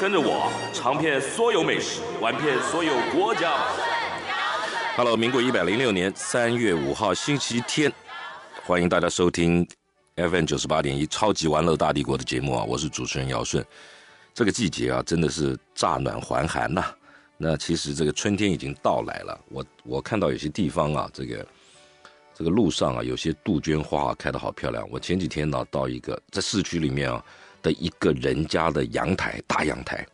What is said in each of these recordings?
跟着我尝遍所有美食，玩遍所有国家。Hello，民国一百零六年三月五号星期天，欢迎大家收听 FM 九十八点一超级玩乐大帝国的节目啊！我是主持人姚顺。这个季节啊，真的是乍暖还寒呐。那其实这个春天已经到来了。我我看到有些地方啊，这个这个路上啊，有些杜鹃花开的好漂亮。我前几天呢，到一个在市区里面啊。的一个人家的阳台，大阳台，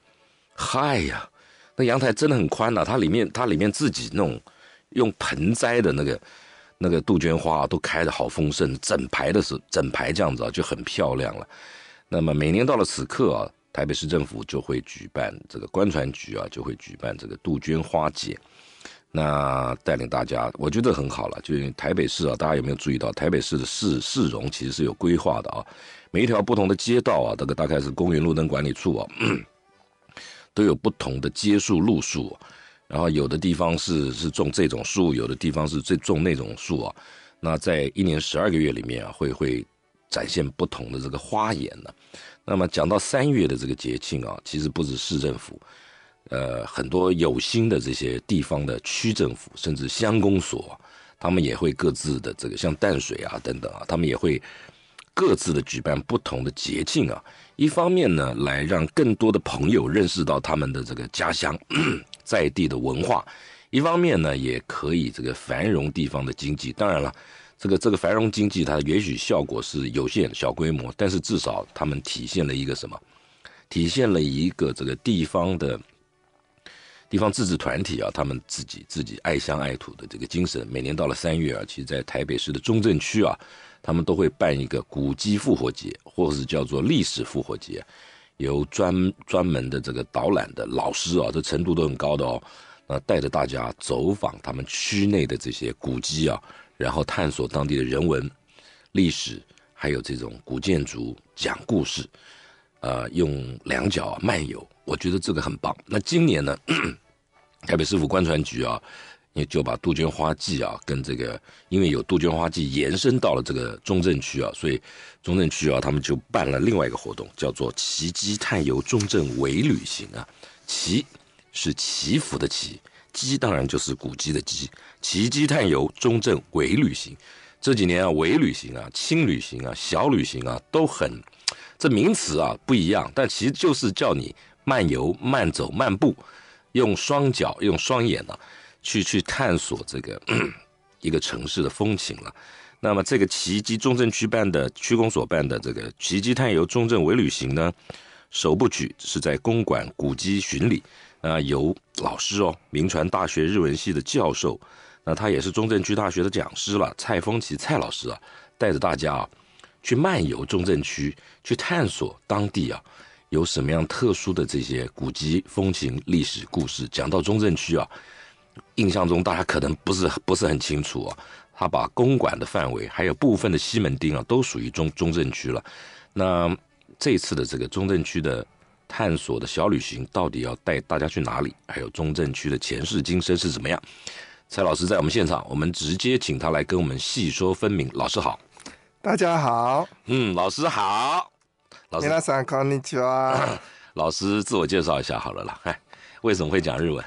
嗨呀，那阳台真的很宽呐，它里面，它里面自己弄，用盆栽的那个那个杜鹃花都开的好丰盛，整排的是整排这样子啊，就很漂亮了。那么每年到了此刻啊，台北市政府就会举办这个观船局啊，就会举办这个杜鹃花节。那带领大家，我觉得很好了。就台北市啊，大家有没有注意到台北市的市市容其实是有规划的啊？每一条不同的街道啊，这个大概是公园路灯管理处啊，都有不同的街树路树，然后有的地方是是种这种树，有的地方是最种那种树啊。那在一年十二个月里面啊，会会展现不同的这个花颜的。那么讲到三月的这个节庆啊，其实不止市政府，呃，很多有心的这些地方的区政府甚至乡公所，他们也会各自的这个，像淡水啊等等啊，他们也会。各自的举办不同的节庆啊，一方面呢，来让更多的朋友认识到他们的这个家乡 在地的文化；一方面呢，也可以这个繁荣地方的经济。当然了，这个这个繁荣经济，它也许效果是有限、小规模，但是至少他们体现了一个什么？体现了一个这个地方的地方自治团体啊，他们自己自己爱乡爱土的这个精神。每年到了三月啊，其实在台北市的中正区啊。他们都会办一个古迹复活节，或者是叫做历史复活节，由专专门的这个导览的老师啊，这程度都很高的哦，那带着大家走访他们区内的这些古迹啊，然后探索当地的人文历史，还有这种古建筑，讲故事，呃，用两脚漫游，我觉得这个很棒。那今年呢，台北市府观船局啊。你就把杜鹃花季啊，跟这个，因为有杜鹃花季延伸到了这个中正区啊，所以中正区啊，他们就办了另外一个活动，叫做“骑鸡探游中正伪旅行”啊。骑是祈福的祈，鸡当然就是古迹的鸡。骑鸡探游中正伪旅行。这几年啊，伪旅行啊、轻旅行啊、小旅行啊，都很，这名词啊不一样，但其实就是叫你慢游、慢走、漫步，用双脚、用双眼啊。去去探索这个 一个城市的风情了。那么，这个奇迹中正区办的区公所办的这个奇迹探游中正微旅行呢，首部曲是在公馆古迹巡礼。啊，由老师哦，明传大学日文系的教授，那他也是中正区大学的讲师了，蔡丰奇蔡老师啊，带着大家啊，去漫游中正区，去探索当地啊有什么样特殊的这些古迹风情、历史故事。讲到中正区啊。印象中，大家可能不是不是很清楚啊，他把公馆的范围，还有部分的西门町啊，都属于中中正区了。那这次的这个中正区的探索的小旅行，到底要带大家去哪里？还有中正区的前世今生是怎么样？蔡老师在我们现场，我们直接请他来跟我们细说分明。老师好，大家好，嗯，老师好，老师，皆さんこんにちは。老师，自我介绍一下好了啦，哎，为什么会讲日文？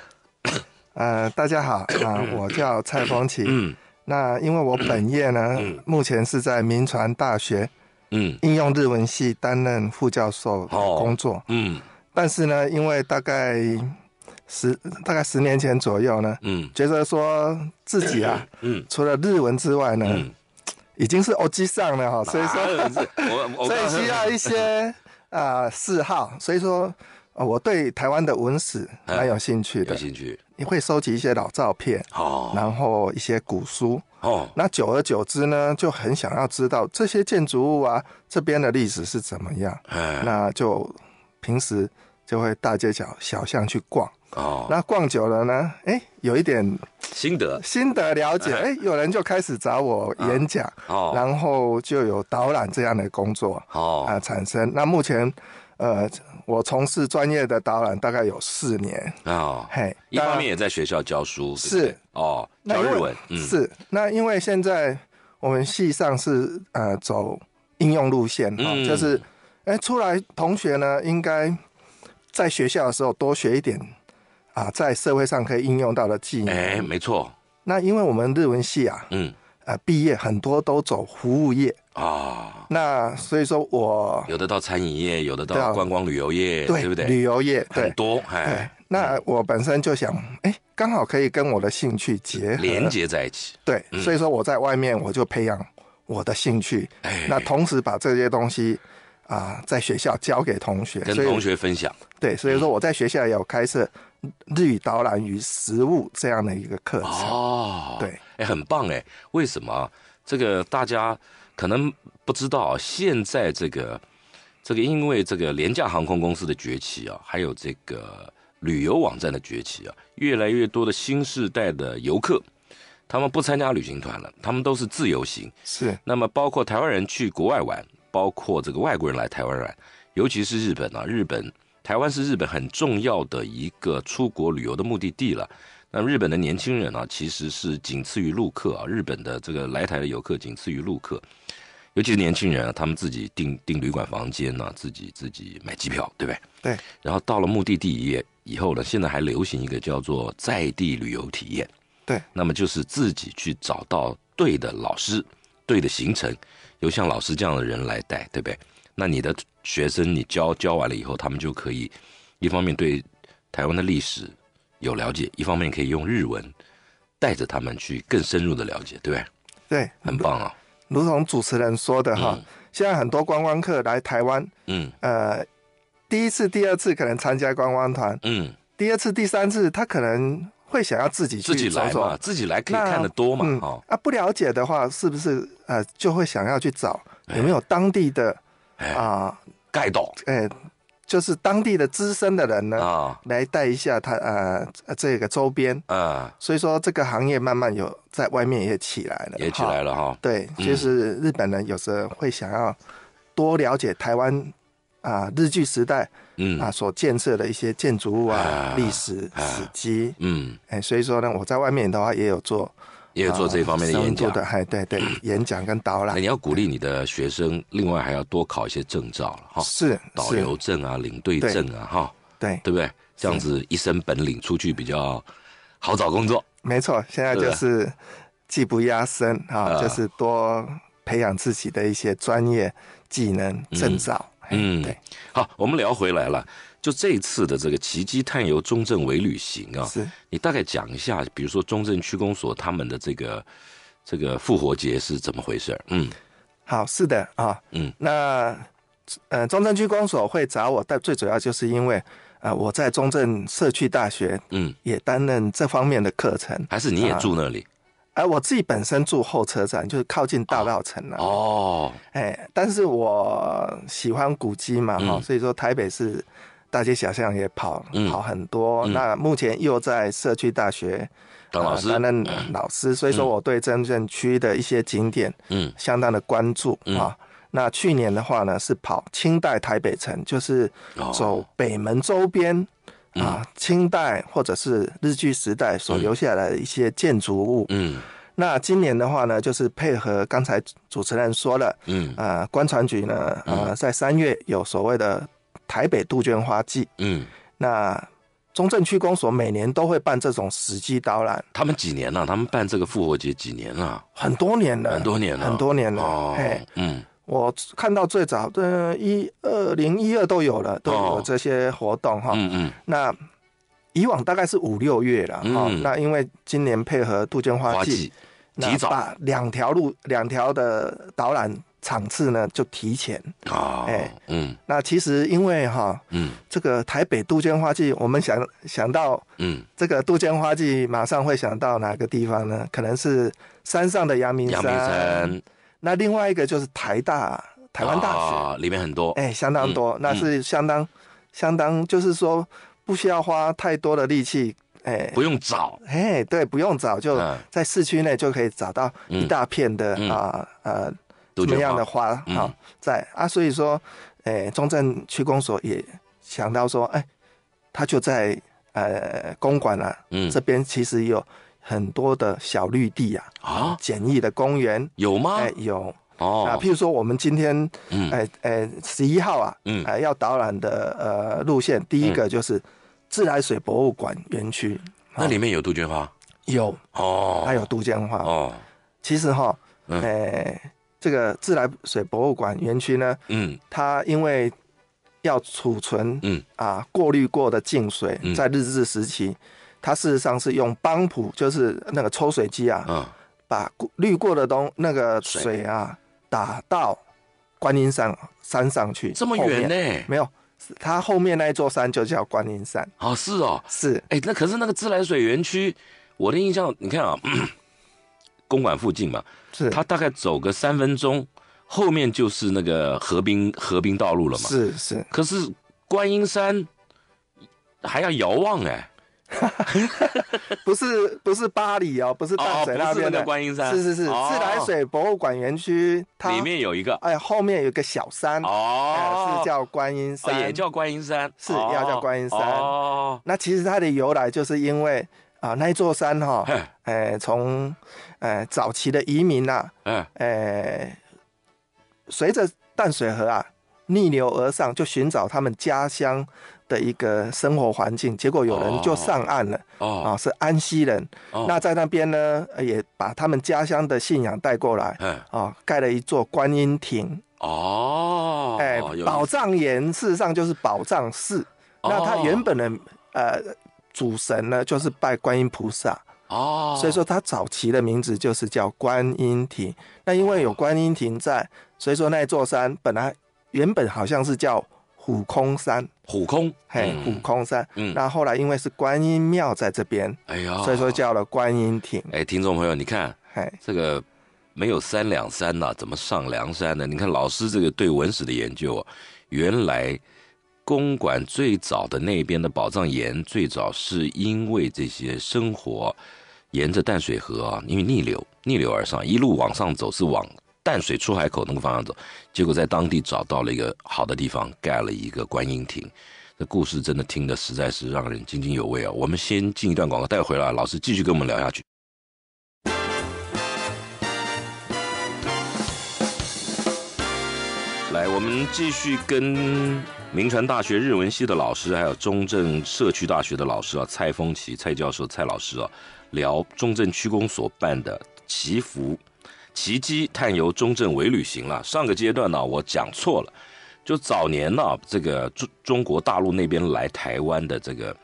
呃，大家好啊，我叫蔡峰奇。嗯，那因为我本业呢，目前是在民传大学，嗯，应用日文系担任副教授工作。嗯，但是呢，因为大概十大概十年前左右呢，嗯，觉得说自己啊，嗯，除了日文之外呢，已经是 OG 上了哈，所以说，所以需要一些啊嗜好，所以说我对台湾的文史蛮有兴趣，有兴趣。你会收集一些老照片，哦，然后一些古书，哦，那久而久之呢，就很想要知道这些建筑物啊这边的历史是怎么样，哎，那就平时就会大街小小巷去逛，哦，那逛久了呢，哎，有一点心得心得了解，哎，有人就开始找我演讲，哦，然后就有导览这样的工作，哦，啊，产生。那目前，呃。我从事专业的导览大概有四年啊，嘿，一方面也在学校教书是哦，教日文是那因为现在我们系上是呃走应用路线哈，就是哎出来同学呢应该在学校的时候多学一点啊，在社会上可以应用到的技能，哎，没错。那因为我们日文系啊，嗯，呃，毕业很多都走服务业。啊，那所以说我有的到餐饮业，有的到观光旅游业，对不对？旅游业很多。哎，那我本身就想，哎，刚好可以跟我的兴趣结合，连接在一起。对，所以说我在外面我就培养我的兴趣，哎、那同时把这些东西啊，在学校教给同学，跟同学分享。对，所以说我在学校有开设日语导览鱼食物这样的一个课程。哦，对，哎，很棒哎。为什么这个大家？可能不知道，现在这个这个，因为这个廉价航空公司的崛起啊，还有这个旅游网站的崛起啊，越来越多的新时代的游客，他们不参加旅行团了，他们都是自由行。是，那么包括台湾人去国外玩，包括这个外国人来台湾玩，尤其是日本啊，日本台湾是日本很重要的一个出国旅游的目的地了。那日本的年轻人啊，其实是仅次于陆客啊，日本的这个来台的游客仅次于陆客。尤其是年轻人啊，他们自己订订旅馆房间呢，自己自己买机票，对不对？对。然后到了目的地也以后呢，现在还流行一个叫做在地旅游体验。对。那么就是自己去找到对的老师、对的行程，由像老师这样的人来带，对不对？那你的学生你教教完了以后，他们就可以一方面对台湾的历史有了解，一方面可以用日文带着他们去更深入的了解，对不对？对，很棒啊。如同主持人说的哈，现在很多观光客来台湾，嗯，呃，第一次、第二次可能参加观光团，嗯，第二次、第三次他可能会想要自己自己来嘛，自己来可以看的多嘛，哈，啊，不了解的话是不是呃就会想要去找有没有当地的啊盖导，哎。就是当地的资深的人呢，啊，来带一下他，呃，这个周边，啊，所以说这个行业慢慢有在外面也起来了，也起来了哈。对，就是日本人有时候会想要多了解台湾啊，日据时代，嗯，啊，所建设的一些建筑物啊，历史史迹，嗯，哎，所以说呢，我在外面的话也有做。也有做这方面的演的，还对对，演讲跟导览。你要鼓励你的学生，另外还要多考一些证照了哈，是导游证啊、领队证啊，哈，对对不对？这样子一身本领出去比较好找工作。没错，现在就是技不压身啊，就是多培养自己的一些专业技能证照。嗯，好，我们聊回来了。就这次的这个奇迹探游中正委旅行啊，是，你大概讲一下，比如说中正区公所他们的这个这个复活节是怎么回事嗯，好，是的啊，嗯，那呃，中正区公所会找我，但最主要就是因为啊，我在中正社区大学，嗯，也担任这方面的课程，还是你也住那里？哎，我自己本身住后车站，就是靠近大道城了哦，哎，但是我喜欢古迹嘛哈，所以说台北是。大街小巷也跑跑很多，那目前又在社区大学当老师，担任老师，所以说我对真正区的一些景点，嗯，相当的关注啊。那去年的话呢，是跑清代台北城，就是走北门周边啊，清代或者是日据时代所留下来的一些建筑物，嗯。那今年的话呢，就是配合刚才主持人说了，嗯啊，官船局呢，呃，在三月有所谓的。台北杜鹃花季，嗯，那中正区公所每年都会办这种实际导览。他们几年了？他们办这个复活节几年了？很多年了，很多年了，很多年了。哦，嗯，我看到最早的一二零一二都有了，都有这些活动哈。嗯嗯。那以往大概是五六月了哈。那因为今年配合杜鹃花季，提早两条路，两条的导览。场次呢就提前啊，哎，嗯，那其实因为哈，嗯，这个台北杜鹃花季，我们想想到，嗯，这个杜鹃花季马上会想到哪个地方呢？可能是山上的阳明山，那另外一个就是台大台湾大学里面很多，哎，相当多，那是相当相当，就是说不需要花太多的力气，哎，不用找，哎，对，不用找，就在市区内就可以找到一大片的啊，呃。什么样的花啊，在啊？所以说，诶，中正区公所也想到说，哎，他就在呃公馆啊，嗯，这边其实有很多的小绿地啊，啊，简易的公园有吗？哎，有哦。啊，譬如说我们今天，嗯，哎哎，十一号啊，嗯，哎，要导览的呃路线，第一个就是自来水博物馆园区，那里面有杜鹃花，有哦，还有杜鹃花哦。其实哈，诶。这个自来水博物馆园区呢，嗯，它因为要储存，嗯啊，过滤过的净水，在日治时期，它事实上是用邦普，就是那个抽水机啊，嗯，把过滤过的东那个水啊，打到观音山山上去，这么远呢？没有，它后面那一座山就叫观音山哦，是哦，是，哎，那可是那个自来水园区，我的印象，你看啊。公馆附近嘛，是他大概走个三分钟，后面就是那个河滨河滨道路了嘛。是是，可是观音山还要遥望哎，不是不是巴黎哦，不是淡水那边的观音山，是是是自来水博物馆园区里面有一个，哎后面有一个小山哦，是叫观音山，也叫观音山，是要叫观音山哦。那其实它的由来就是因为啊那一座山哈，哎从。哎，早期的移民呐，哎，随着淡水河啊逆流而上，就寻找他们家乡的一个生活环境。结果有人就上岸了，啊，是安溪人。那在那边呢，也把他们家乡的信仰带过来，啊，盖了一座观音亭。哦，哎，宝藏岩事实上就是宝藏寺。那他原本的呃主神呢，就是拜观音菩萨。哦，所以说它早期的名字就是叫观音亭。那因为有观音亭在，所以说那座山本来原本好像是叫虎空山，虎空嘿，虎空山。嗯，那后来因为是观音庙在这边，哎呀，所以说叫了观音亭。哎，听众朋友，你看，嘿，这个没有三两山呐，怎么上梁山呢？你看老师这个对文史的研究啊，原来公馆最早的那边的宝藏岩，最早是因为这些生活。沿着淡水河啊，因为逆流逆流而上，一路往上走，是往淡水出海口那个方向走。结果在当地找到了一个好的地方，盖了一个观音亭。这故事真的听的实在是让人津津有味啊！我们先进一段广告，带回来老师继续跟我们聊下去。来，我们继续跟明传大学日文系的老师，还有中正社区大学的老师啊，蔡峰奇蔡教授蔡老师啊。聊中正区公所办的祈福、祈机探游中正伟旅行了。上个阶段呢，我讲错了，就早年呢，这个中中国大陆那边来台湾的这个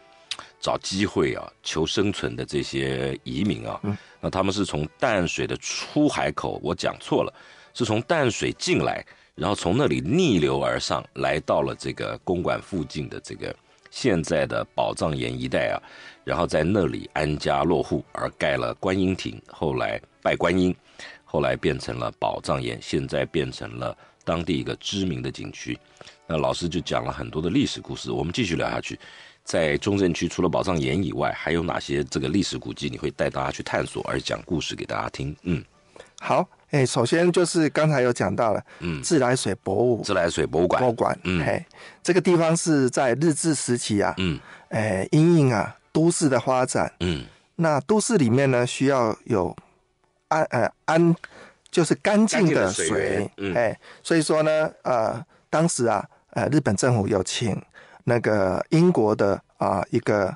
找机会啊、求生存的这些移民啊，那他们是从淡水的出海口，我讲错了，是从淡水进来，然后从那里逆流而上，来到了这个公馆附近的这个现在的宝藏岩一带啊。然后在那里安家落户，而盖了观音亭，后来拜观音，后来变成了宝藏岩，现在变成了当地一个知名的景区。那老师就讲了很多的历史故事，我们继续聊下去。在中正区除了宝藏岩以外，还有哪些这个历史古迹？你会带大家去探索，而讲故事给大家听？嗯，好，哎，首先就是刚才有讲到了，嗯，自来水博物，自来水博物馆，博物馆，嗯，嘿，这个地方是在日治时期啊，嗯，哎，阴应啊。都市的发展，嗯，那都市里面呢，需要有安呃安，就是干净的水，嗯，哎，所以说呢，呃，当时啊，呃，日本政府有请那个英国的啊一个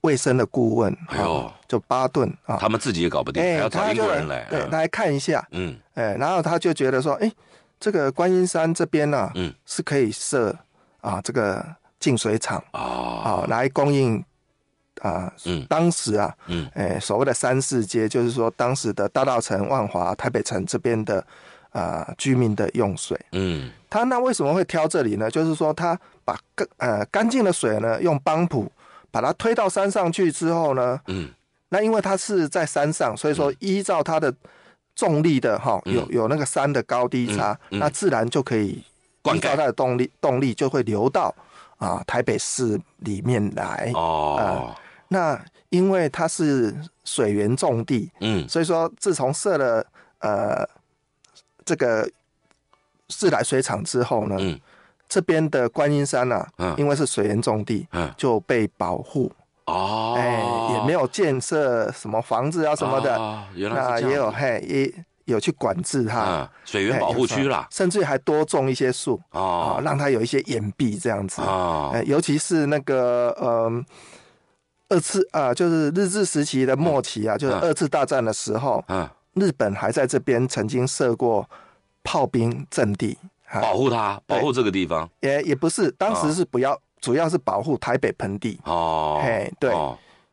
卫生的顾问，哎呦，就巴顿啊，他们自己也搞不定，还要找英国人来，对，来看一下，嗯，哎，然后他就觉得说，哎，这个观音山这边呢，嗯，是可以设啊这个净水厂啊啊来供应。啊，嗯，当时啊，嗯，哎，所谓的三四街，就是说当时的大道城、万华、台北城这边的啊居民的用水，嗯，他那为什么会挑这里呢？就是说他把干呃干净的水呢，用帮浦把它推到山上去之后呢，嗯，那因为它是在山上，所以说依照它的重力的哈，有有那个山的高低差，那自然就可以依照它的动力动力就会流到啊台北市里面来哦。那因为它是水源重地，嗯，所以说自从设了呃这个自来水厂之后呢，嗯，这边的观音山啊，嗯，因为是水源重地，嗯，就被保护，哦，哎，也没有建设什么房子啊什么的，那原来也有嘿，也有去管制它，水源保护区啦，甚至还多种一些树，啊，让它有一些掩蔽这样子，啊，尤其是那个嗯。二次啊，就是日治时期的末期啊，就是二次大战的时候，日本还在这边曾经设过炮兵阵地，保护它，保护这个地方。也也不是，当时是不要，主要是保护台北盆地。哦，嘿，对，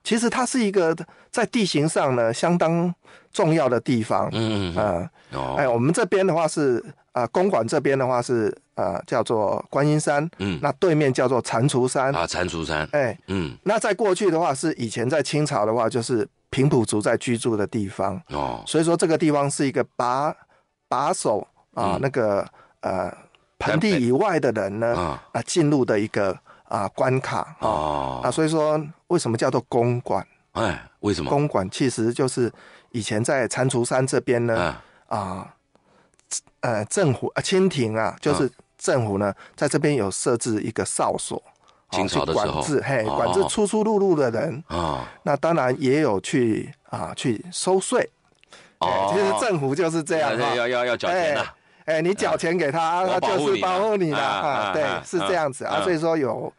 其实它是一个在地形上呢相当重要的地方。嗯嗯哎，我们这边的话是。啊，公馆这边的话是呃叫做观音山，嗯，那对面叫做蟾蜍山啊，蟾蜍山，哎，嗯，那在过去的话是以前在清朝的话就是平埔族在居住的地方哦，所以说这个地方是一个把把守啊那个呃盆地以外的人呢啊进入的一个啊关卡啊啊，所以说为什么叫做公馆？哎，为什么？公馆其实就是以前在蟾蜍山这边呢啊。呃，政府啊，清廷啊，就是政府呢，在这边有设置一个哨所清的管制，嘿，管制出出入入的人啊。那当然也有去啊，去收税。哦，其实政府就是这样要要要缴钱哎，你缴钱给他，他就是保护你的啊。对，是这样子啊。所以说有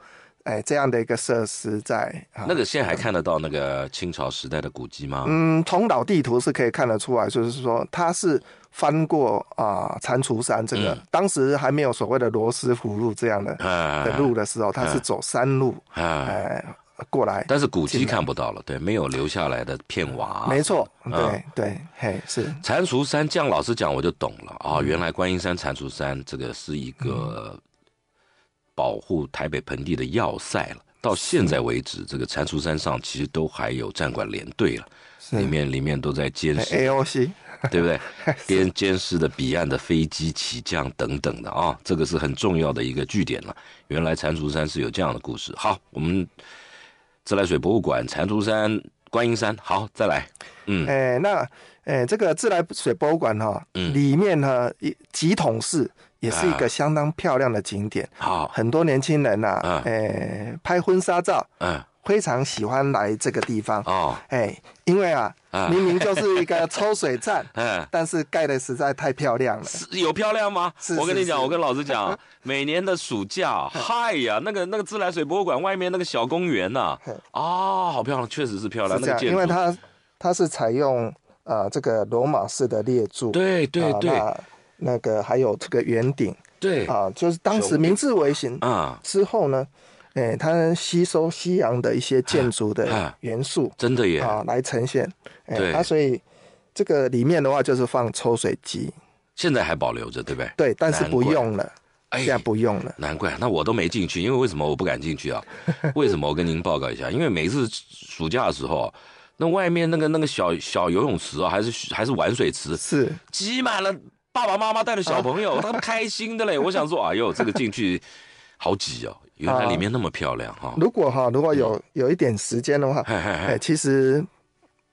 哎这样的一个设施在。那个现在还看得到那个清朝时代的古迹吗？嗯，同岛地图是可以看得出来，就是说它是。翻过啊，蟾蜍山这个，当时还没有所谓的罗斯福路这样的的路的时候，他是走山路哎过来。但是古迹看不到了，对，没有留下来的片瓦。没错，对对，嘿是。蟾蜍山，样老师讲我就懂了啊，原来观音山蟾蜍山这个是一个保护台北盆地的要塞了。到现在为止，这个蟾蜍山上其实都还有战管连队了，里面里面都在监视 AOC。对不对？边监视的彼岸的飞机起降等等的啊，这个是很重要的一个据点了。原来蟾蜍山是有这样的故事。好，我们自来水博物馆、蟾蜍山、观音山，好，再来。嗯，哎，那哎，这个自来水博物馆哈，嗯，里面呢一几桶式，也是一个相当漂亮的景点。好，很多年轻人呐，嗯，哎，拍婚纱照，嗯。非常喜欢来这个地方哦，哎，因为啊，明明就是一个抽水站，嗯，但是盖的实在太漂亮了。有漂亮吗？我跟你讲，我跟老师讲，每年的暑假，嗨呀，那个那个自来水博物馆外面那个小公园呐，啊，好漂亮，确实是漂亮，因为它它是采用呃这个罗马式的列柱，对对对，那那个还有这个圆顶，对啊，就是当时明治维新啊之后呢。哎，它吸收西洋的一些建筑的元素，真的耶啊来呈现。对，它所以这个里面的话就是放抽水机，现在还保留着，对不对？对，但是不用了，现在不用了。难怪，那我都没进去，因为为什么我不敢进去啊？为什么？我跟您报告一下，因为每次暑假的时候，那外面那个那个小小游泳池啊，还是还是玩水池，是挤满了爸爸妈妈带着小朋友，他们开心的嘞。我想说，哎呦，这个进去好挤哦。原来里面那么漂亮哈！如果哈，如果有有一点时间的话，哎，其实，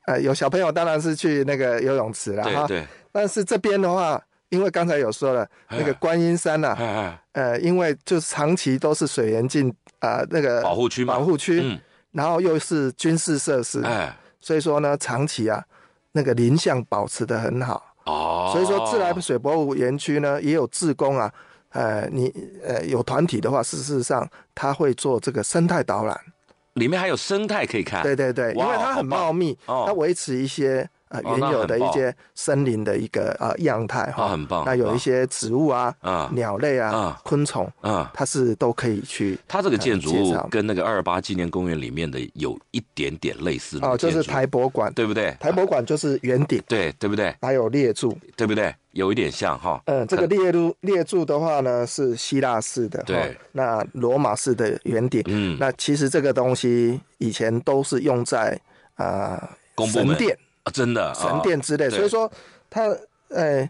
呃，有小朋友当然是去那个游泳池了哈。对。但是这边的话，因为刚才有说了，那个观音山呐，呃，因为就长期都是水源进啊，那个保护区嘛，保护区，嗯，然后又是军事设施，哎，所以说呢，长期啊，那个林相保持的很好哦。所以说，自来水博物园区呢，也有自工啊。呃，你呃有团体的话，事实上他会做这个生态导览，里面还有生态可以看。对对对，因为它很茂密，它维持一些。啊，原有的一些森林的一个啊样态哈，那有一些植物啊，啊，鸟类啊，昆虫啊，它是都可以去。它这个建筑物跟那个二二八纪念公园里面的有一点点类似。哦，就是台博馆，对不对？台博馆就是圆顶，对对不对？还有列柱，对不对？有一点像哈。嗯，这个列柱列柱的话呢，是希腊式的，对，那罗马式的圆顶。嗯，那其实这个东西以前都是用在啊神殿。啊，真的，神殿之类，的。所以说，他，哎，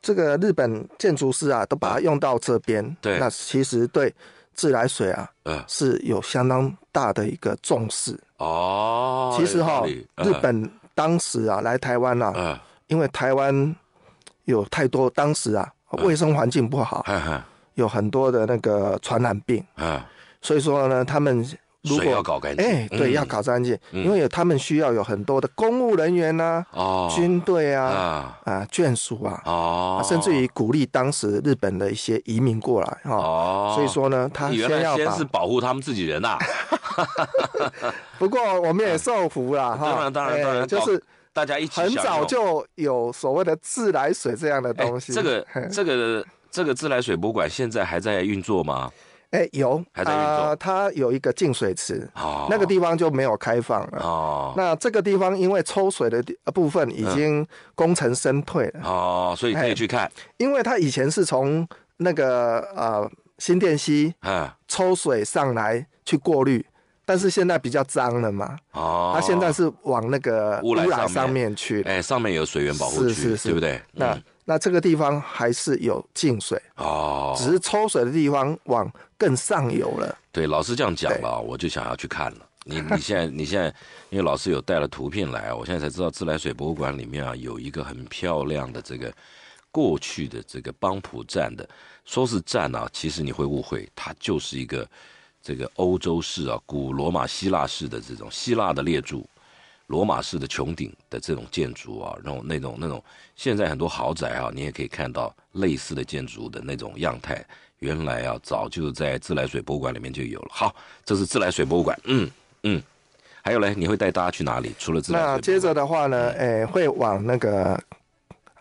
这个日本建筑师啊，都把它用到这边。对，那其实对自来水啊，是有相当大的一个重视。哦，其实哈，日本当时啊来台湾啊，因为台湾有太多，当时啊卫生环境不好，有很多的那个传染病啊，所以说呢，他们。如果要搞干净，哎，对，要搞干净，因为有他们需要有很多的公务人员啊，哦，军队啊，啊，眷属啊，哦，甚至于鼓励当时日本的一些移民过来哈，哦，所以说呢，他先要先是保护他们自己人呐，哈哈哈不过我们也受福了哈，当然当然当然，就是大家一起很早就有所谓的自来水这样的东西，这个这个这个自来水博物馆现在还在运作吗？哎，有啊，它有一个净水池，那个地方就没有开放了。哦，那这个地方因为抽水的部分已经功成身退了，哦，所以可以去看。因为它以前是从那个呃新电溪啊抽水上来去过滤，但是现在比较脏了嘛，哦，它现在是往那个污染上面去哎，上面有水源保护区，对不对？那。那这个地方还是有进水哦，只是抽水的地方往更上游了。对，老师这样讲了，我就想要去看了。你你现在你现在，因为老师有带了图片来，我现在才知道自来水博物馆里面啊有一个很漂亮的这个过去的这个邦普站的，说是站啊，其实你会误会，它就是一个这个欧洲式啊，古罗马希腊式的这种希腊的列柱。罗马式的穹顶的这种建筑啊，然后那种那种现在很多豪宅啊，你也可以看到类似的建筑的那种样态。原来啊，早就在自来水博物馆里面就有了。好，这是自来水博物馆。嗯嗯，还有嘞，你会带大家去哪里？除了自来水博物馆，那接着的话呢，哎，会往那个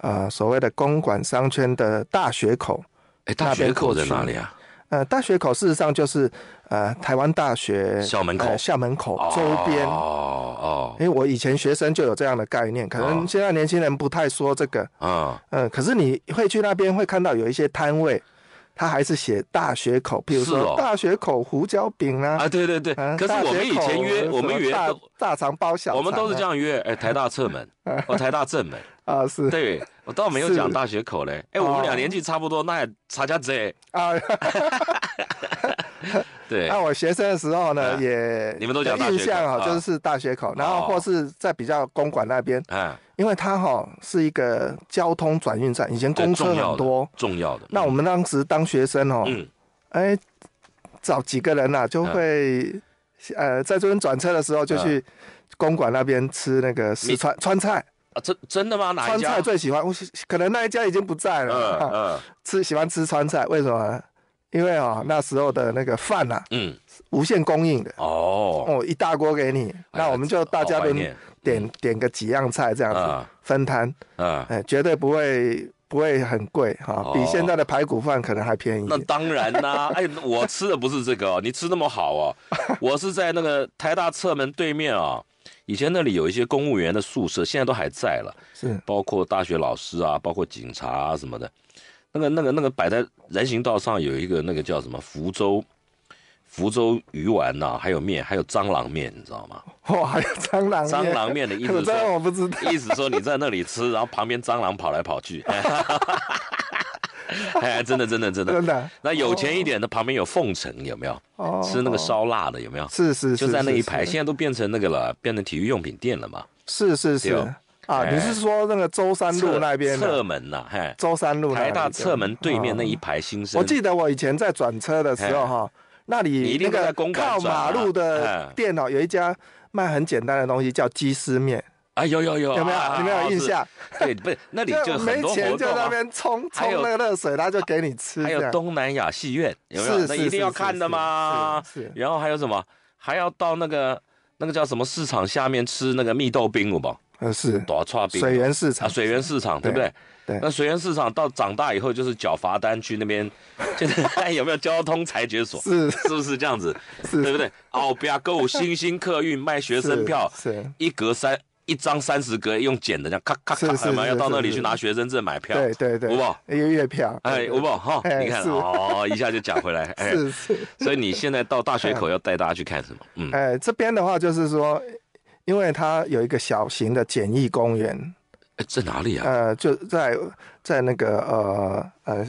呃所谓的公馆商圈的大学口。哎，大学口在哪里啊？呃，大学口事实上就是。呃台湾大学校门口，校门口周边哦哦，因为我以前学生就有这样的概念，可能现在年轻人不太说这个啊嗯，可是你会去那边会看到有一些摊位，他还是写大学口，比如说大学口胡椒饼啊啊，对对对，可是我们以前约我们约大肠包小，我们都是这样约，哎，台大侧门 哦，台大正门啊，是，对我倒没有讲大学口嘞，哎，我们俩年纪差不多，那还差家子哎。对，那我学生的时候呢，也你们都讲印象啊，就是大学口，然后或是在比较公馆那边，嗯，因为它哈是一个交通转运站，以前公车很多，重要的。那我们当时当学生哦，嗯，哎，找几个人呐，就会呃在这边转车的时候，就去公馆那边吃那个四川川菜啊，真真的吗？哪一家最喜欢？可能那一家已经不在了，嗯嗯，吃喜欢吃川菜，为什么？因为啊，那时候的那个饭啊，嗯，无限供应的哦哦，一大锅给你，那我们就大家点点点个几样菜这样子分摊，啊，哎，绝对不会不会很贵哈，比现在的排骨饭可能还便宜。那当然啦，哎，我吃的不是这个哦，你吃那么好哦，我是在那个台大侧门对面啊，以前那里有一些公务员的宿舍，现在都还在了，是，包括大学老师啊，包括警察啊什么的。那个、那个、那个摆在人行道上有一个那个叫什么福州福州鱼丸呐，还有面，还有蟑螂面，你知道吗？哇，还有蟑螂！蟑螂面的 意思说我不知道，意思说你在那里吃，然后旁边蟑螂跑来跑去。哎，真的，真的，真的，真的。那有钱一点的旁边有凤城，有没有？哦。吃那个烧腊的有没有？是是。就在那一排，现在都变成那个了，变成体育用品店了嘛？是是是。啊，你是说那个舟山路那边侧门呐？嘿，舟山路台大侧门对面那一排新生。我记得我以前在转车的时候哈，那里那个靠马路的电脑有一家卖很简单的东西，叫鸡丝面。啊，有有有，有没有有没有印象？对，不是那里就 没钱，就那边冲冲那个热水，他就给你吃。还有东南亚戏院，有没有那一定要看的吗？是。然后还有什么？还要到那个那个叫什么市场下面吃那个蜜豆冰，好不呃是，多差别。水源市场，水源市场，对不对？对。那水源市场到长大以后就是缴罚单去那边，现 在有没有交通裁决所？是，是不是这样子？是，对不对？奥比亚购物星星客运卖学生票，是一格三，一张三十格，用剪的这样，咔咔咔，什么要到那里去拿学生证买票。对对对。吴宝，月月票。哎，吴宝哈，你看，哦，一下就讲回来，哎，是是。所以你现在到大学口要带大家去看什么？嗯。哎，这边的话就是说。因为它有一个小型的简易公园，在哪里啊？呃，就在在那个呃呃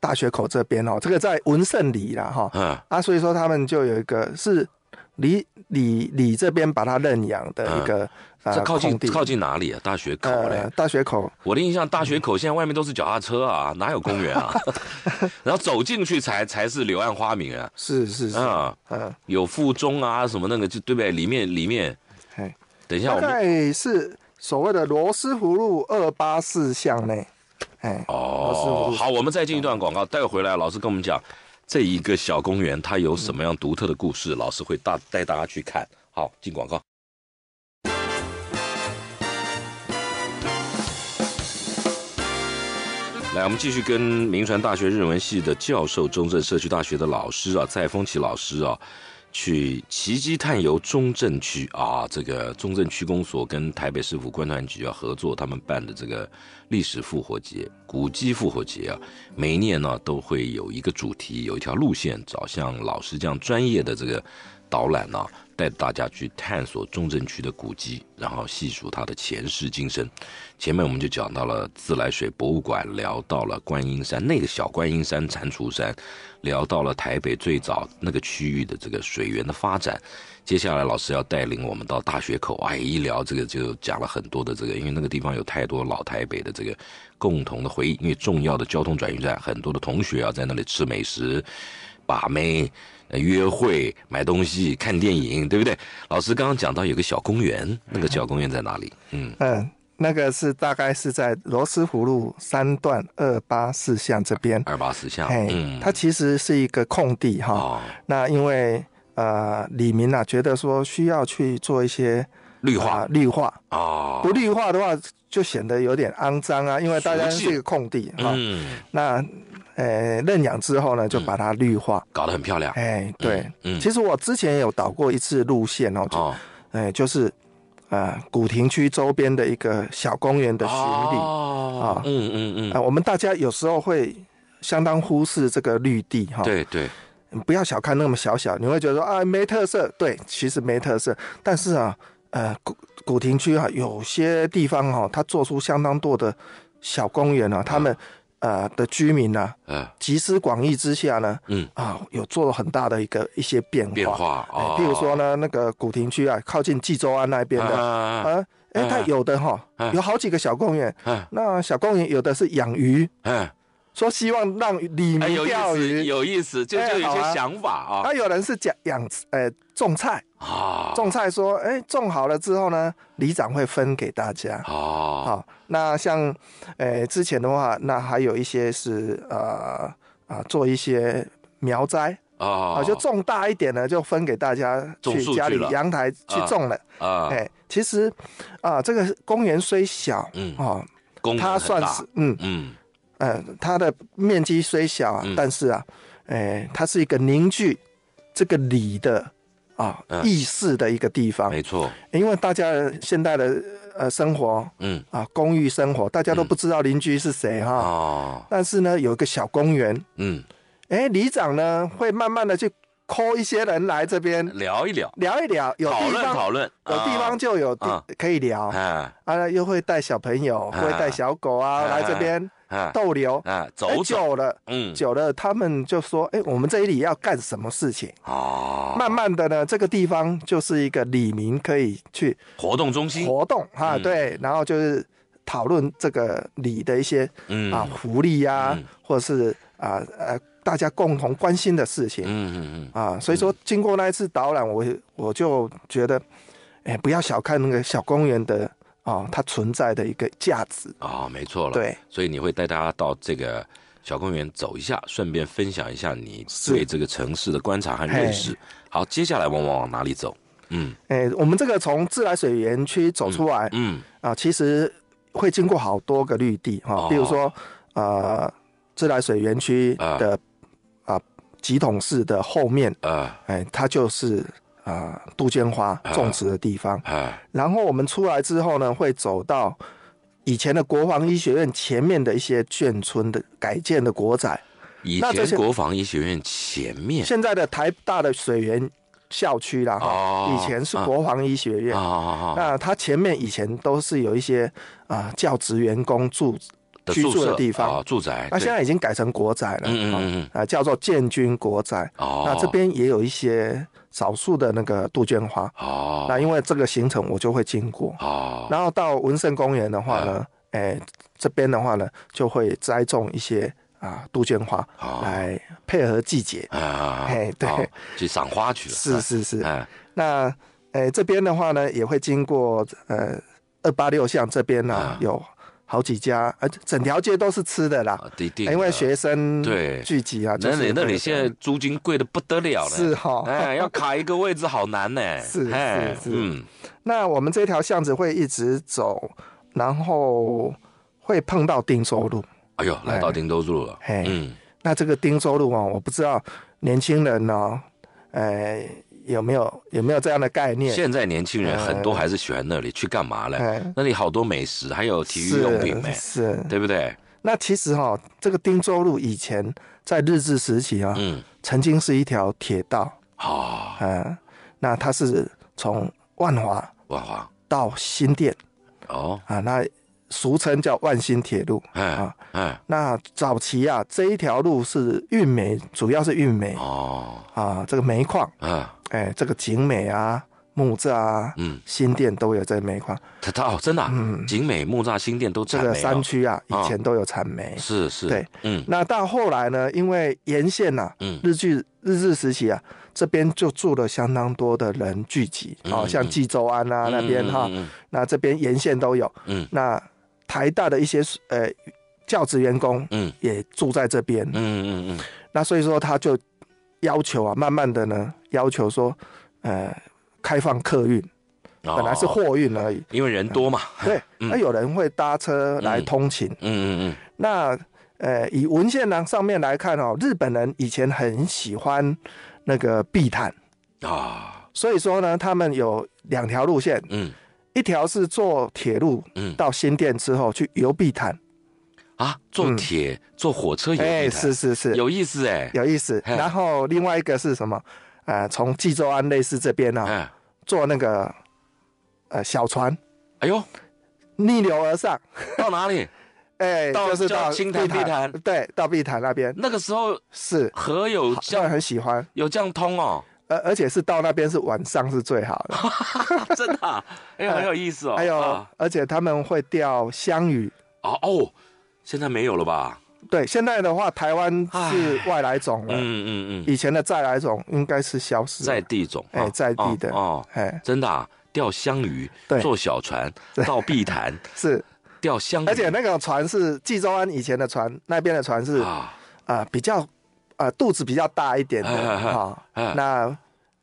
大学口这边哦，这个在文盛里啦哈。嗯。啊，所以说他们就有一个是李李李这边把它认养的一个。靠近靠近哪里啊？大学口嘞。大学口。我的印象，大学口现在外面都是脚踏车啊，哪有公园啊？然后走进去才才是柳暗花明啊！是是啊，嗯，有附中啊，什么那个就对不对？里面里面。等一下，大概是所谓的罗斯福路二八四巷内，哎，哦，好，我们再进一段广告，待会回来老师跟我们讲这一个小公园它有什么样独特的故事，老师会大带大家去看。好，进广告。来，我们继续跟明传大学日文系的教授、中正社区大学的老师啊，蔡风奇老师啊。去奇迹探游中正区啊，这个中正区公所跟台北市府观团局要合作，他们办的这个历史复活节、古迹复活节啊，每一年呢都会有一个主题，有一条路线，找像老师这样专业的这个导览呐。带大家去探索中正区的古迹，然后细数它的前世今生。前面我们就讲到了自来水博物馆，聊到了观音山那个小观音山蟾蜍山，聊到了台北最早那个区域的这个水源的发展。接下来老师要带领我们到大学口，哎，一聊这个就讲了很多的这个，因为那个地方有太多老台北的这个共同的回忆，因为重要的交通转运站，很多的同学要在那里吃美食、把妹。约会、买东西、看电影，对不对？老师刚刚讲到有个小公园，那个小公园在哪里？嗯嗯，那个是大概是在罗斯福路三段二八四巷这边。二八四巷，哎，它其实是一个空地哈。哦。那因为呃，李明啊，觉得说需要去做一些绿化，绿化啊，不绿化的话。就显得有点肮脏啊，因为大家是一个空地哈。那呃，认养之后呢，就把它绿化，搞得很漂亮。哎，对，嗯，其实我之前有导过一次路线哦，就哎，就是啊，古亭区周边的一个小公园的巡礼啊，嗯嗯嗯。啊，我们大家有时候会相当忽视这个绿地哈，对对，不要小看那么小小，你会觉得说啊没特色，对，其实没特色，但是啊，呃古亭区哈，有些地方哈，它做出相当多的小公园啊，他们呃的居民呢，集思广益之下呢，嗯啊，有做了很大的一个一些变化变化。譬如说呢，那个古亭区啊，靠近济州湾那边的啊，哎，它有的哈，有好几个小公园。那小公园有的是养鱼，嗯，说希望让里面钓鱼，有意思，就就一些想法啊。还有人是讲养呃种菜。啊，种菜说，哎，种好了之后呢，里长会分给大家啊。好，那像，诶，之前的话，那还有一些是，呃，啊，做一些苗栽啊，啊，就种大一点呢，就分给大家去家里阳台去种了啊。哎，其实，啊，这个公园虽小，嗯啊，它算是，嗯嗯，呃，它的面积虽小，啊，但是啊，哎，它是一个凝聚这个里的。啊，意式的一个地方，没错，因为大家现代的呃生活，嗯啊，公寓生活，大家都不知道邻居是谁哈。哦。但是呢，有一个小公园，嗯，哎，里长呢会慢慢的去 call 一些人来这边聊一聊，聊一聊，有地方讨论，有地方就有地、可以聊啊，啊，又会带小朋友，会带小狗啊来这边。啊，逗留啊，走久了，嗯，久了，他们就说，哎，我们这里要干什么事情哦，慢慢的呢，这个地方就是一个李明可以去活动中心活动，哈，对，然后就是讨论这个李的一些，嗯啊，福利啊，或者是啊，呃，大家共同关心的事情，嗯嗯嗯，啊，所以说，经过那一次导览，我我就觉得，哎，不要小看那个小公园的。啊，它存在的一个价值啊，没错了。对，所以你会带大家到这个小公园走一下，顺便分享一下你对这个城市的观察和认识。好，接下来我们往哪里走？嗯，哎，我们这个从自来水园区走出来，嗯啊，其实会经过好多个绿地哈，比如说呃自来水园区的啊集桶式的后面，呃，哎，它就是。啊，杜鹃花种植的地方然后我们出来之后呢，会走到以前的国防医学院前面的一些眷村的改建的国宅。以前国防医学院前面，现在的台大的水源校区了哈。以前是国防医学院啊，那它前面以前都是有一些啊教职员工住。居住的地方，住宅，那现在已经改成国宅了，嗯嗯嗯，啊，叫做建军国宅。哦，那这边也有一些少数的那个杜鹃花，哦，那因为这个行程我就会经过，哦，然后到文胜公园的话呢，哎，这边的话呢就会栽种一些啊杜鹃花，来配合季节，啊哎，对，去赏花去，了。是是是，那哎这边的话呢也会经过呃二八六巷这边呢有。好几家，呃，整条街都是吃的啦，因为学生对聚集啊。那那那里现在租金贵的不得了了，是哈，哎，要卡一个位置好难呢，是，嗯。那我们这条巷子会一直走，然后会碰到丁州路。哎呦，来到丁州路了，嘿，嗯。那这个丁州路啊，我不知道年轻人呢，哎。有没有有没有这样的概念？现在年轻人很多还是喜欢那里去干嘛？呢？那里好多美食，还有体育用品，是，对不对？那其实哈，这个汀州路以前在日治时期啊，嗯，曾经是一条铁道，啊，嗯，那它是从万华，万华到新店，哦，啊，那。俗称叫万兴铁路，哎啊，哎，那早期啊，这一条路是运煤，主要是运煤哦，啊，这个煤矿啊，哎，这个景美啊、木栅啊、嗯，新店都有这煤矿，它哦，真的，嗯，景美、木栅、新店都这个山区啊，以前都有产煤，是是，对，嗯，那到后来呢，因为沿线呐，嗯，日据日治时期啊，这边就住了相当多的人聚集，哦，像济州安啊那边哈，那这边沿线都有，嗯，那。台大的一些呃教职员工，嗯，也住在这边，嗯嗯嗯。那所以说他就要求啊，慢慢的呢，要求说，呃，开放客运，本来是货运而已，因为人多嘛。对，那有人会搭车来通勤，嗯嗯嗯。那呃，以文献呢上面来看哦，日本人以前很喜欢那个避碳啊，所以说呢，他们有两条路线，嗯。一条是坐铁路，嗯，到新店之后去游碧潭，啊，坐铁坐火车游碧是是是，有意思哎，有意思。然后另外一个是什么？呃，从济州安类似这边呢，坐那个呃小船，哎呦，逆流而上到哪里？哎，就是到青潭碧潭，对，到碧潭那边。那个时候是河有这样，很喜欢有这样通哦。而而且是到那边是晚上是最好的，真的，哎很有意思哦。还有，而且他们会钓香鱼哦哦，现在没有了吧？对，现在的话台湾是外来种了，嗯嗯嗯，以前的再来种应该是消失在地种，哎，在地的哦，哎，真的啊，钓香鱼，对，坐小船到碧潭 是钓香，而且那个船是济州湾以前的船，那边的船是啊比较。肚子比较大一点的 哈，那，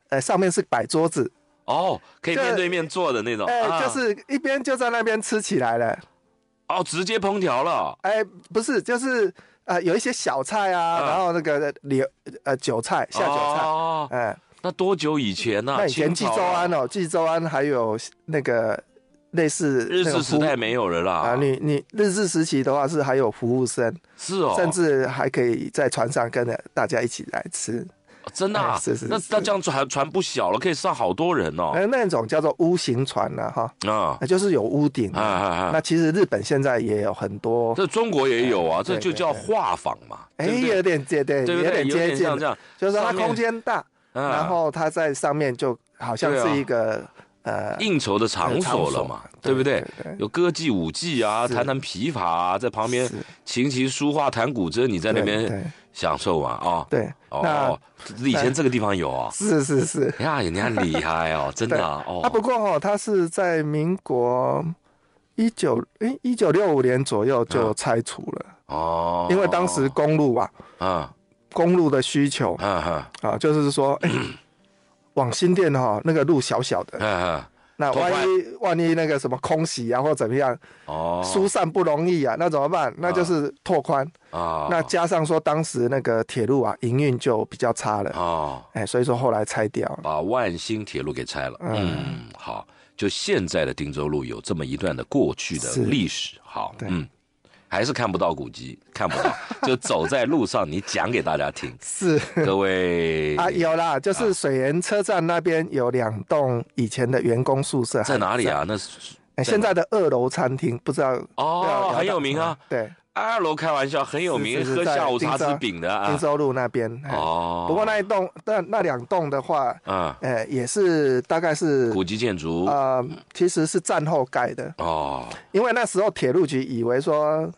呃，上面是摆桌子哦，可以面对面坐的那种，哎，就是一边就在那边吃起来了，哦，直接烹调了，哎，不是，就是呃，有一些小菜啊，然后那个柳呃，韭菜下酒菜，哎，那多久以前呢？那以前济州安哦，济州安还有那个。类似日式时代没有了啦啊，你你日式时期的话是还有服务生，是哦，甚至还可以在船上跟着大家一起来吃，真的啊？是是，那那这样船船不小了，可以上好多人哦。那那种叫做屋形船了哈啊，就是有屋顶啊啊啊。那其实日本现在也有很多，这中国也有啊，这就叫画舫嘛。哎，有点接对，有点接近这样，就是它空间大，然后它在上面就好像是一个。应酬的场所了嘛，对不对？有歌妓、舞妓啊，弹弹琵琶，在旁边琴棋书画弹古筝，你在那边享受嘛？啊？对，哦，以前这个地方有啊，是 是是，呀，人家厉害哦，真的哦。啊，不过哦，他是在民国一九哎一九六五年左右就拆除了哦，因为当时公路啊，啊，公路的需求，啊啊，啊，就是说。往新店哈，那个路小小的，那万一万一那个什么空袭啊或怎么样？哦，疏散不容易啊，那怎么办？那就是拓宽啊。那加上说当时那个铁路啊营运就比较差了啊，哎，所以说后来拆掉，把万兴铁路给拆了。嗯，好，就现在的汀州路有这么一段的过去的历史。好，嗯。还是看不到古迹，看不到，就走在路上，你讲给大家听。是，各位啊，有啦，就是水源车站那边有两栋以前的员工宿舍，在哪里啊？那是现在的二楼餐厅，不知道哦，很有名啊，对。二楼开玩笑很有名，喝下午茶吃饼的，啊。金州路那边。哦，不过那一栋，但那两栋的话，嗯，哎，也是大概是古籍建筑啊，其实是战后盖的哦，因为那时候铁路局以为说。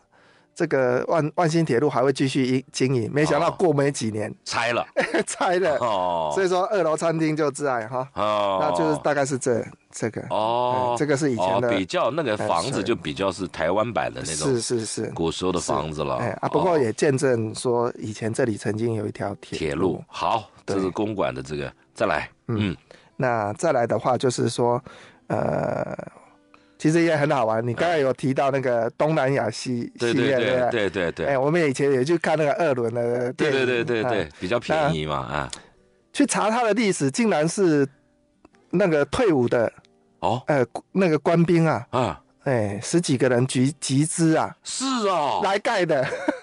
这个万万兴铁路还会继续营经营，没想到过没几年拆了，拆了哦。所以说二楼餐厅就自爱哈，哦，那就是大概是这这个哦，这个是以前的比较那个房子，就比较是台湾版的那种，是是是古时候的房子了。哎，啊，不过也见证说以前这里曾经有一条铁铁路，好，这是公馆的这个再来，嗯，那再来的话就是说，呃。其实也很好玩，你刚才有提到那个东南亚系系列，对对对对。哎，我们以前也去看那个二轮的，对对对对对，比较便宜嘛啊。去查他的历史，竟然是那个退伍的哦，哎，那个官兵啊啊，哎，十几个人集集资啊，是哦，来盖的，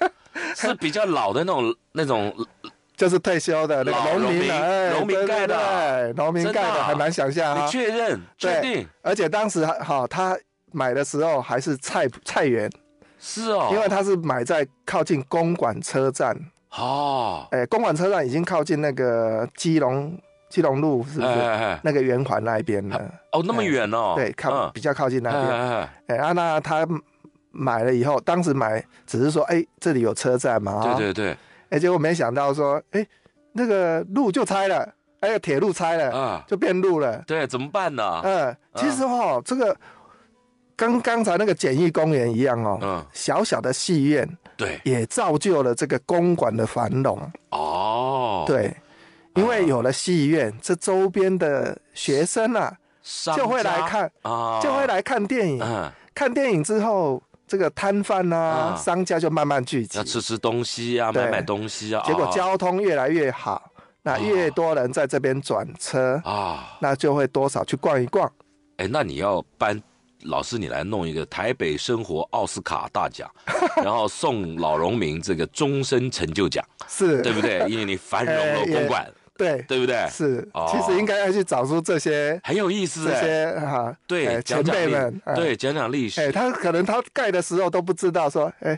是比较老的那种那种。就是退休的那个农民，哎，农民盖的，农民盖的很难想象。你确认？确定。而且当时哈，他买的时候还是菜菜园，是哦，因为他是买在靠近公馆车站哦，哎，公馆车站已经靠近那个基隆基隆路，是不是？哎那个圆环那一边的。哦，那么远哦。对，靠比较靠近那边。哎哎那他买了以后，当时买只是说，哎，这里有车站嘛？对对对。而结果没想到说，哎，那个路就拆了，哎，铁路拆了，啊，就变路了。对，怎么办呢？嗯，其实哈，这个跟刚才那个简易公园一样哦，小小的戏院，对，也造就了这个公馆的繁荣。哦，对，因为有了戏院，这周边的学生啊，就会来看，就会来看电影，看电影之后。这个摊贩啊，商家就慢慢聚集，要吃吃东西啊，买买东西啊。结果交通越来越好，那越多人在这边转车啊，那就会多少去逛一逛。哎，那你要搬老师，你来弄一个台北生活奥斯卡大奖，然后送老农民这个终身成就奖，是对不对？因为你繁荣了 公馆。对对不对？是，其实应该要去找出这些很有意思这些哈，对前辈们，对讲讲历史。哎，他可能他盖的时候都不知道说，哎，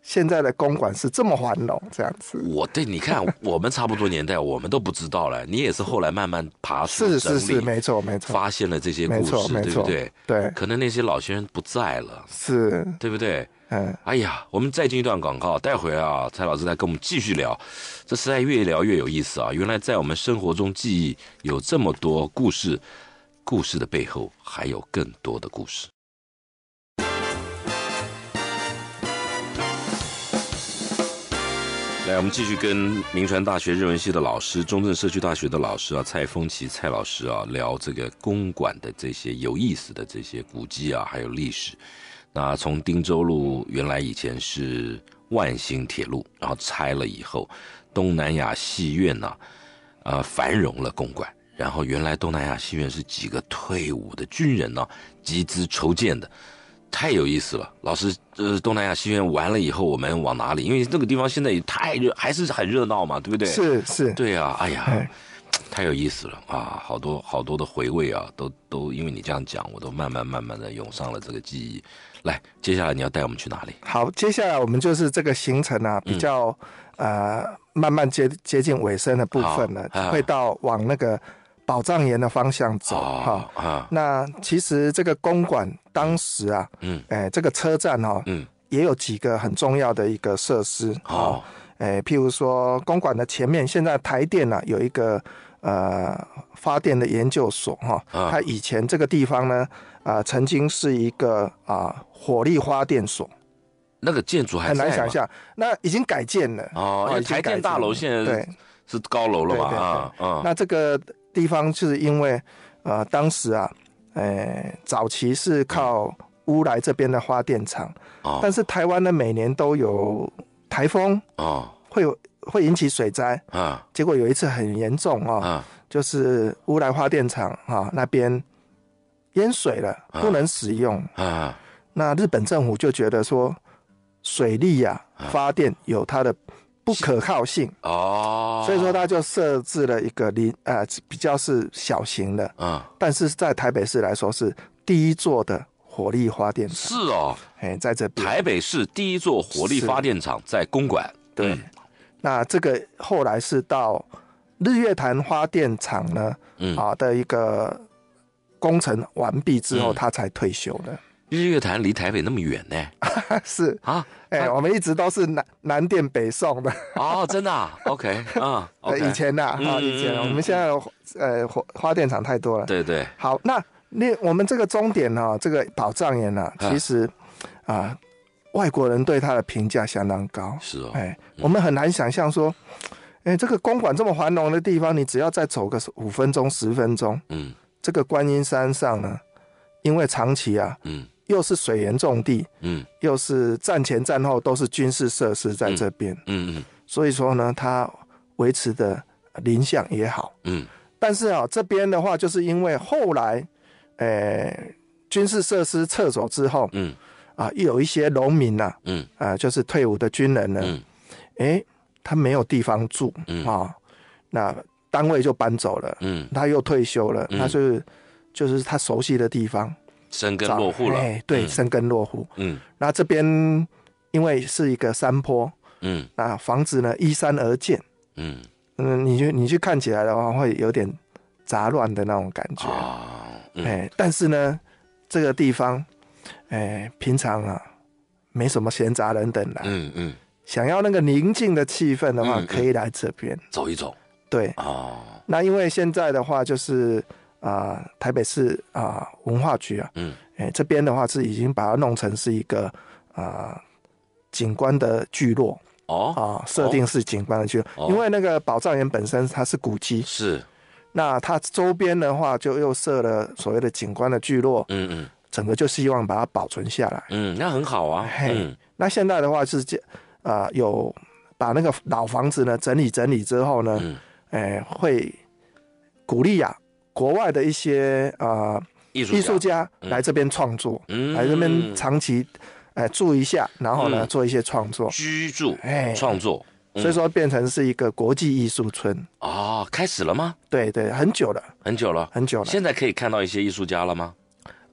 现在的公馆是这么繁荣这样子。我对，你看 我们差不多年代，我们都不知道了。你也是后来慢慢爬树是是，没错没错，发现了这些故事，对不对？对，可能那些老先生不在了，是，对不对？哎呀，我们再进一段广告，待会啊！蔡老师在跟我们继续聊，这实在越聊越有意思啊！原来在我们生活中，记忆有这么多故事，故事的背后还有更多的故事。来，我们继续跟明传大学日文系的老师、中正社区大学的老师啊，蔡丰琪、蔡老师啊，聊这个公馆的这些有意思的这些古迹啊，还有历史。那从丁州路原来以前是万兴铁路，然后拆了以后，东南亚戏院呢，啊繁荣了公馆，然后原来东南亚戏院是几个退伍的军人呢集资筹建的，太有意思了。老师，呃，东南亚戏院完了以后，我们往哪里？因为那个地方现在也太热，还是很热闹嘛，对不对？是是。对呀，哎呀，太有意思了啊，好多好多的回味啊，都都因为你这样讲，我都慢慢慢慢的涌上了这个记忆。来，接下来你要带我们去哪里？好，接下来我们就是这个行程啊，比较呃慢慢接接近尾声的部分了，会到往那个宝藏岩的方向走哈。啊，那其实这个公馆当时啊，嗯，哎，这个车站哦，嗯，也有几个很重要的一个设施。好，哎，譬如说公馆的前面，现在台电呢有一个呃发电的研究所哈，它以前这个地方呢。啊，曾经是一个啊火力发电所，那个建筑还很难想象。那已经改建了哦，台建大楼现在对是高楼了吧？啊啊，那这个地方是因为啊，当时啊，哎，早期是靠乌来这边的发电厂，但是台湾呢每年都有台风啊，会有会引起水灾啊。结果有一次很严重啊，就是乌来发电厂啊那边。淹水了，不能使用啊。那日本政府就觉得说，水利呀发电有它的不可靠性哦，所以说他就设置了一个零，呃比较是小型的，啊，但是在台北市来说是第一座的火力发电厂。是哦，哎，在这台北市第一座火力发电厂在公馆。对，那这个后来是到日月潭发电厂呢啊的一个。工程完毕之后，他才退休的。日月潭离台北那么远呢？是啊，哎，我们一直都是南南电北送的。哦，真的？OK，啊，以前的、啊，以前，我们现在呃花电厂太多了。对对。好，那那我们这个终点呢，这个宝藏园呢，其实啊，外国人对它的评价相当高。是哦。哎，我们很难想象说，哎，这个公馆这么繁荣的地方，你只要再走个五分钟、十分钟，嗯。这个观音山上呢，因为长期啊，嗯，又是水源重地，嗯，又是战前战后都是军事设施在这边，嗯嗯，所以说呢，它维持的林相也好，嗯，但是啊，这边的话，就是因为后来，呃，军事设施撤走之后，嗯，啊，又有一些农民呢，嗯，啊，就是退伍的军人呢，哎，他没有地方住，啊，那。单位就搬走了，嗯，他又退休了，他是，就是他熟悉的地方，生根落户了，哎，对，生根落户，嗯，那这边因为是一个山坡，嗯，那房子呢依山而建，嗯嗯，你去你去看起来的话会有点杂乱的那种感觉啊，哎，但是呢，这个地方，哎，平常啊没什么闲杂人等的，嗯嗯，想要那个宁静的气氛的话，可以来这边走一走。对哦，那因为现在的话就是啊，台北市啊文化局啊，嗯，哎这边的话是已经把它弄成是一个啊景观的聚落哦啊，设定是景观的聚落，因为那个宝藏园本身它是古迹是，那它周边的话就又设了所谓的景观的聚落，嗯嗯，整个就希望把它保存下来，嗯，那很好啊，嘿，那现在的话是这啊有把那个老房子呢整理整理之后呢。哎，会鼓励呀，国外的一些啊艺术家来这边创作，嗯、来这边长期哎住一下，然后呢做一些创作、居住、哎创作，所以说变成是一个国际艺术村哦，开始了吗？对对，很久了，很久了，很久了。现在可以看到一些艺术家了吗？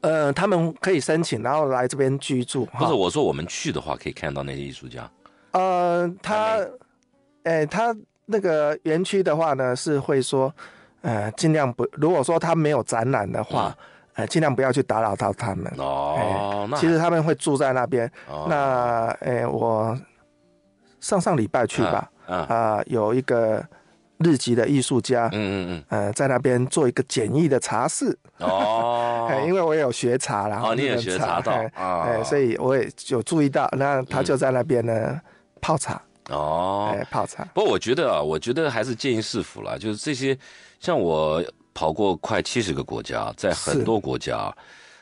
呃，他们可以申请，然后来这边居住。或者我说我们去的话，可以看到那些艺术家。呃，他哎，他。那个园区的话呢，是会说，呃，尽量不，如果说他没有展览的话，呃，尽量不要去打扰到他们。哦，其实他们会住在那边。那，哎，我上上礼拜去吧，啊，有一个日籍的艺术家，嗯嗯嗯，呃，在那边做一个简易的茶室。哦，因为我也有学茶然哦，你也学茶道啊，所以我也有注意到，那他就在那边呢泡茶。哦，泡菜。不过我觉得啊，我觉得还是见议市府了。就是这些，像我跑过快七十个国家，在很多国家，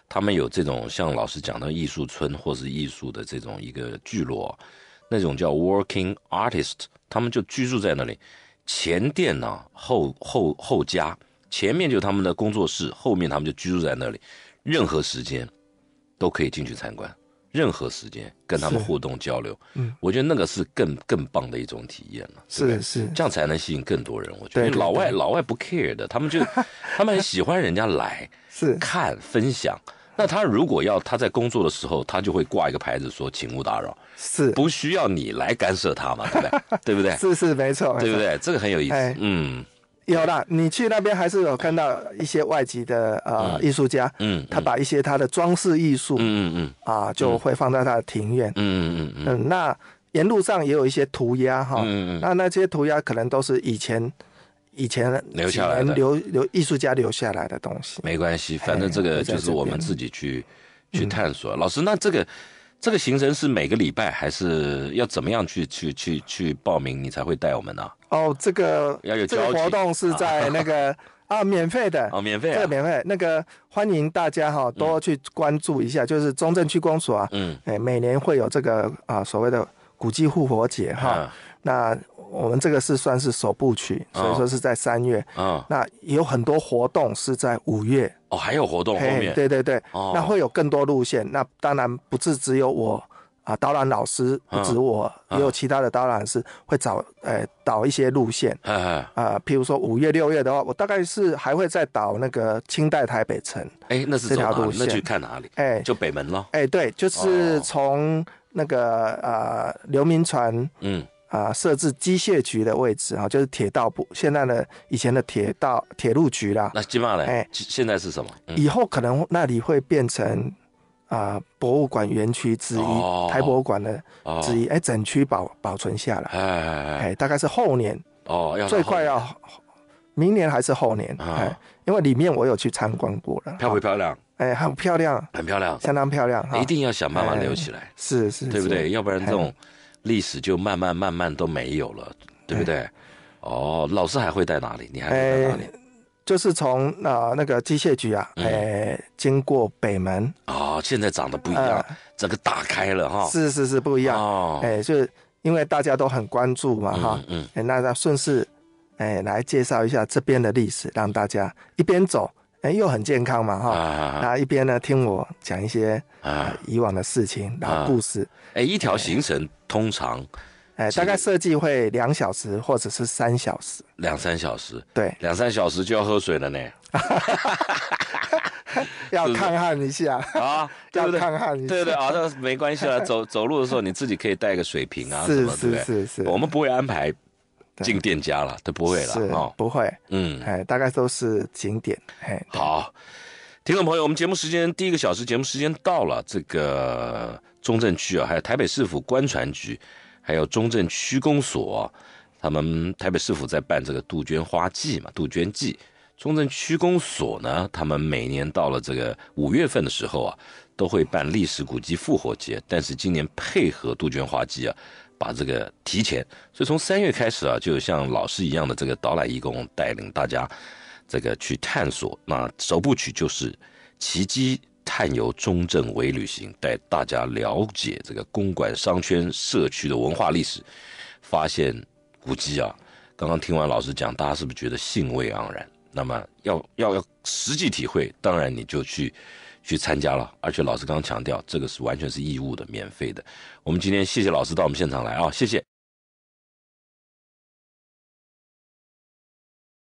他们有这种像老师讲到艺术村或是艺术的这种一个聚落，那种叫 working artist，他们就居住在那里。前店呢，后后后家，前面就是他们的工作室，后面他们就居住在那里。任何时间都可以进去参观。任何时间跟他们互动交流，嗯，我觉得那个是更更棒的一种体验了，是是，这样才能吸引更多人。我觉得老外老外不 care 的，他们就 他们很喜欢人家来是看分享。那他如果要他在工作的时候，他就会挂一个牌子说“请勿打扰”，是不需要你来干涉他嘛，对不对？对不对？是是没错，对不对？这个很有意思，嗯。有啦，你去那边还是有看到一些外籍的呃艺术家，嗯，他把一些他的装饰艺术，嗯嗯，啊，就会放在他的庭院，嗯嗯嗯，那沿路上也有一些涂鸦哈，嗯嗯，那那些涂鸦可能都是以前以前留下来的留留艺术家留下来的东西，没关系，反正这个就是我们自己去去探索。老师，那这个。这个行程是每个礼拜，还是要怎么样去去去去报名，你才会带我们呢？哦，这个，这个活动是在那个 啊，免费的，哦，免费啊，这个免费，那个欢迎大家哈，多去关注一下，就是中正区公所啊，嗯，哎，每年会有这个啊所谓的古迹复活节哈，那。我们这个是算是首部曲，所以说是在三月。嗯，那有很多活动是在五月。哦，还有活动后面。对对对。哦，那会有更多路线。那当然不是只有我啊，导览老师不止我，也有其他的导览师会找哎，导一些路线。啊譬如说五月六月的话，我大概是还会再导那个清代台北城。哎，那是这条路线，那去看哪里？哎，就北门喽。哎，对，就是从那个啊，刘铭传。嗯。啊，设置机械局的位置啊，就是铁道部现在的以前的铁道铁路局啦。那本上呢？哎，现在是什么？以后可能那里会变成啊博物馆园区之一，台博物馆的之一。哎，整区保保存下来。哎哎哎，大概是后年哦，要最快要明年还是后年？哎，因为里面我有去参观过了，漂不漂亮？哎，很漂亮，很漂亮，相当漂亮。一定要想办法留起来，是是，对不对？要不然这种。历史就慢慢慢慢都没有了，对不对？哦，老师还会在哪里？你还会在哪里？就是从那那个机械局啊，哎，经过北门哦，现在长得不一样，这个打开了哈，是是是不一样哦，哎，就是因为大家都很关注嘛哈，嗯，那那顺势哎来介绍一下这边的历史，让大家一边走哎又很健康嘛哈，啊，一边呢听我讲一些啊以往的事情然后故事，哎，一条行程。通常，哎，大概设计会两小时或者是三小时，两三小时，对，两三小时就要喝水了呢，要抗旱一下啊，要抗旱，对对啊，这没关系了，走走路的时候你自己可以带个水瓶啊，是是是是，我们不会安排进店家了，都不会了哦，不会，嗯，哎，大概都是景点，哎，好，听众朋友，我们节目时间第一个小时节目时间到了，这个。中正区啊，还有台北市府官船局，还有中正区公所，他们台北市府在办这个杜鹃花季嘛，杜鹃季。中正区公所呢，他们每年到了这个五月份的时候啊，都会办历史古迹复活节。但是今年配合杜鹃花季啊，把这个提前，所以从三月开始啊，就像老师一样的这个导览义工带领大家这个去探索。那首部曲就是奇迹。探游中正微旅行，带大家了解这个公馆商圈社区的文化历史，发现古迹啊。刚刚听完老师讲，大家是不是觉得兴味盎然？那么要要要实际体会，当然你就去去参加了。而且老师刚强调，这个是完全是义务的，免费的。我们今天谢谢老师到我们现场来啊，谢谢。